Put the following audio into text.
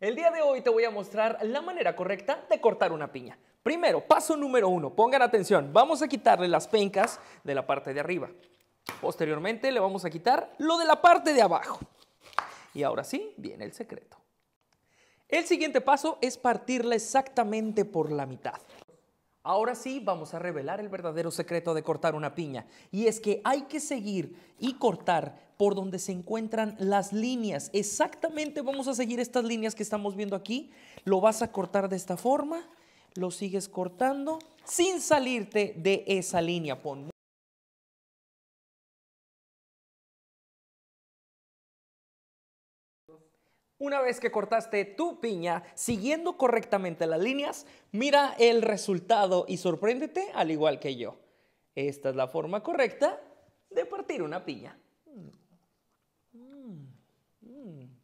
El día de hoy te voy a mostrar la manera correcta de cortar una piña. Primero, paso número uno, pongan atención, vamos a quitarle las pencas de la parte de arriba. Posteriormente le vamos a quitar lo de la parte de abajo. Y ahora sí, viene el secreto. El siguiente paso es partirla exactamente por la mitad. Ahora sí vamos a revelar el verdadero secreto de cortar una piña y es que hay que seguir y cortar por donde se encuentran las líneas. Exactamente vamos a seguir estas líneas que estamos viendo aquí. Lo vas a cortar de esta forma, lo sigues cortando sin salirte de esa línea. Una vez que cortaste tu piña, siguiendo correctamente las líneas, mira el resultado y sorpréndete al igual que yo. Esta es la forma correcta de partir una piña. Mm.